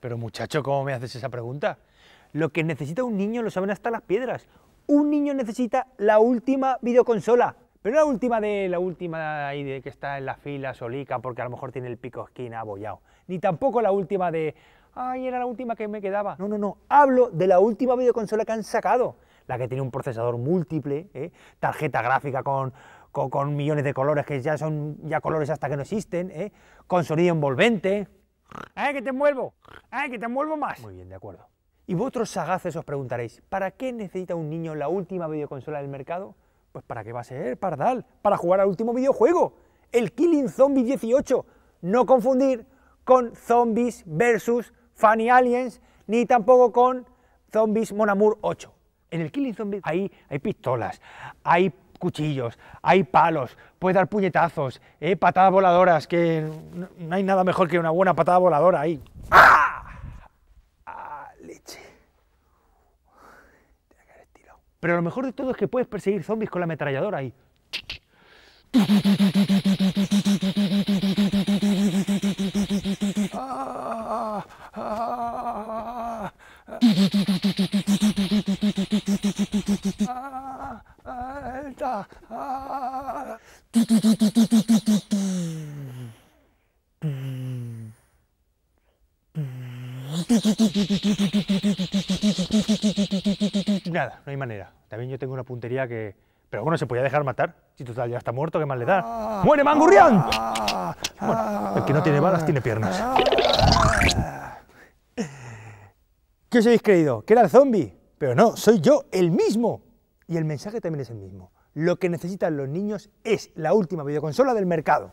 Pero muchacho, ¿cómo me haces esa pregunta? Lo que necesita un niño lo saben hasta las piedras. Un niño necesita la última videoconsola. Pero la última de la última de que está en la fila solica porque a lo mejor tiene el pico esquina abollado. Ni tampoco la última de, ay, era la última que me quedaba. No, no, no. Hablo de la última videoconsola que han sacado. La que tiene un procesador múltiple, ¿eh? tarjeta gráfica con, millones de colores que ya son ya colores hasta que no existen, ¿eh? con sonido envolvente. ¡Ay, que te envuelvo! ¡Ay, que te envuelvo más! Muy bien, de acuerdo. Y vosotros sagaces os preguntaréis, ¿para qué necesita un niño la última videoconsola del mercado? Pues para qué va a ser, pardal, para jugar al último videojuego, el Killing Zombie 18. No confundir con Zombies vs. Funny Aliens, ni tampoco con Zombies monamour 8. En el Killing Zombie hay, hay pistolas, hay cuchillos, hay palos, puedes dar puñetazos, eh, patadas voladoras, que no, hay nada mejor que una buena patada voladora ahí. ¡Ah! ¡Ah leche. Pero lo mejor de todo es que puedes perseguir zombies con la ametralladora ahí. ¡Ah! ¡Ah! Nada, no hay manera. También yo tengo una puntería que... Pero bueno, se podía dejar matar. Si tú ya está muerto, ¿qué más le da? ¡Muere Mangurrián! el que no tiene balas tiene piernas. ¿Qué os habéis creído? ¿Que era el zombie? Pero no, soy yo el mismo. Y el mensaje también es el mismo. Lo que necesitan los niños es la última videoconsola del mercado.